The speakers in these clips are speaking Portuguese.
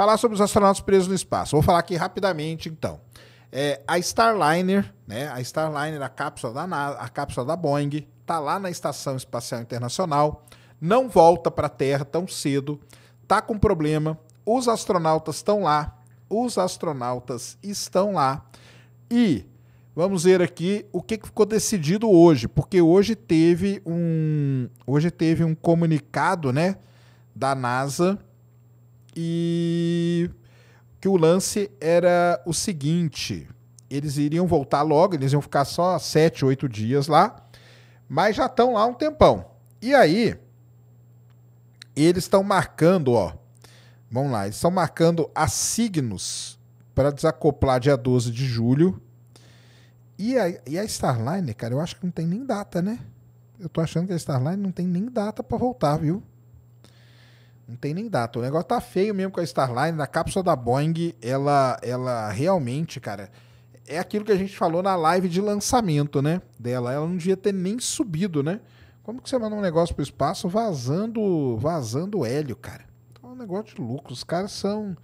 Falar sobre os astronautas presos no espaço. Vou falar aqui rapidamente, então. É, a Starliner, né? A Starliner, a cápsula da NASA, a cápsula da Boeing, tá lá na Estação Espacial Internacional, não volta para a Terra tão cedo, tá com problema. Os astronautas estão lá, os astronautas estão lá. E vamos ver aqui o que ficou decidido hoje, porque hoje teve um, hoje teve um comunicado, né, da NASA e que o lance era o seguinte: eles iriam voltar logo, eles iam ficar só sete, oito dias lá, mas já estão lá um tempão. E aí, eles estão marcando, ó. Vamos lá, eles estão marcando a Signos para desacoplar dia 12 de julho. E a, e a Starline, cara, eu acho que não tem nem data, né? Eu tô achando que a Starline não tem nem data para voltar, viu? Não tem nem data. O negócio tá feio mesmo com a Starline. Na cápsula da Boeing, ela, ela realmente, cara, é aquilo que a gente falou na live de lançamento, né? Dela. Ela não devia ter nem subido, né? Como que você manda um negócio pro espaço vazando, vazando hélio, cara? Então é um negócio de lucro. Os caras são,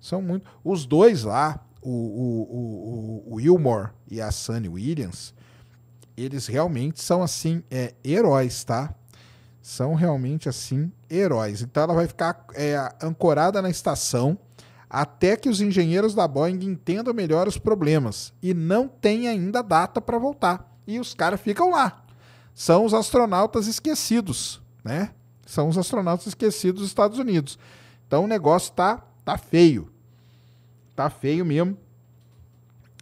são muito. Os dois lá, o, o, o, o Wilmore e a Sunny Williams, eles realmente são assim, é, heróis, tá? são realmente assim heróis. Então ela vai ficar é, ancorada na estação até que os engenheiros da Boeing entendam melhor os problemas e não tem ainda data para voltar. E os caras ficam lá. São os astronautas esquecidos, né? São os astronautas esquecidos dos Estados Unidos. Então o negócio tá tá feio. Tá feio mesmo.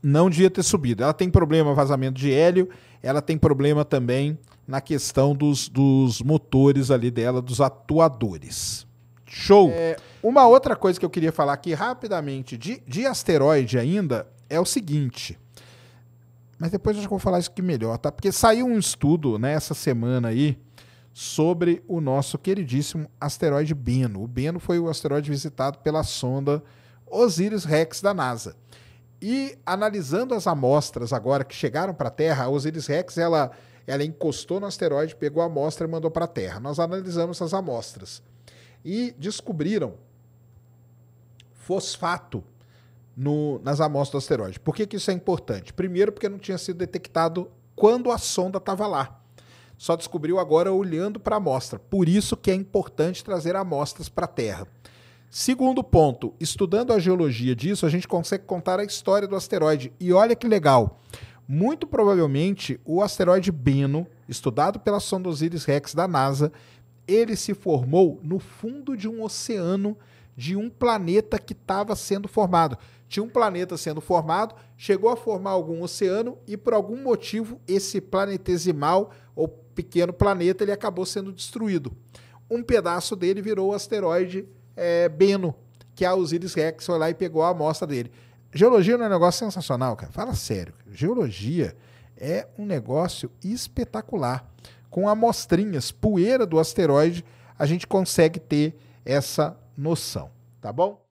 Não devia ter subido. Ela tem problema vazamento de hélio, ela tem problema também na questão dos, dos motores ali dela, dos atuadores. Show! É, uma outra coisa que eu queria falar aqui rapidamente de, de asteroide ainda é o seguinte. Mas depois eu já vou falar isso aqui melhor, tá? Porque saiu um estudo nessa né, semana aí sobre o nosso queridíssimo asteroide Beno. O Beno foi o asteroide visitado pela sonda Osiris-Rex da NASA. E analisando as amostras agora que chegaram para a Terra, a Osiris-Rex ela ela encostou no asteroide, pegou a amostra e mandou para a Terra. Nós analisamos essas amostras e descobriram fosfato no, nas amostras do asteroide. Por que, que isso é importante? Primeiro, porque não tinha sido detectado quando a sonda estava lá. Só descobriu agora olhando para a amostra. Por isso que é importante trazer amostras para a Terra. Segundo ponto, estudando a geologia disso, a gente consegue contar a história do asteroide. E olha que legal. Muito provavelmente, o asteroide Bennu, estudado pela sonda OSIRIS-REx da NASA, ele se formou no fundo de um oceano de um planeta que estava sendo formado. Tinha um planeta sendo formado, chegou a formar algum oceano e por algum motivo esse planetesimal ou pequeno planeta ele acabou sendo destruído. Um pedaço dele virou o asteroide é, Bennu, que a Osiris Rex foi lá e pegou a amostra dele. Geologia não é um negócio sensacional, cara. Fala sério. Geologia é um negócio espetacular. Com amostrinhas, poeira do asteroide, a gente consegue ter essa noção, tá bom?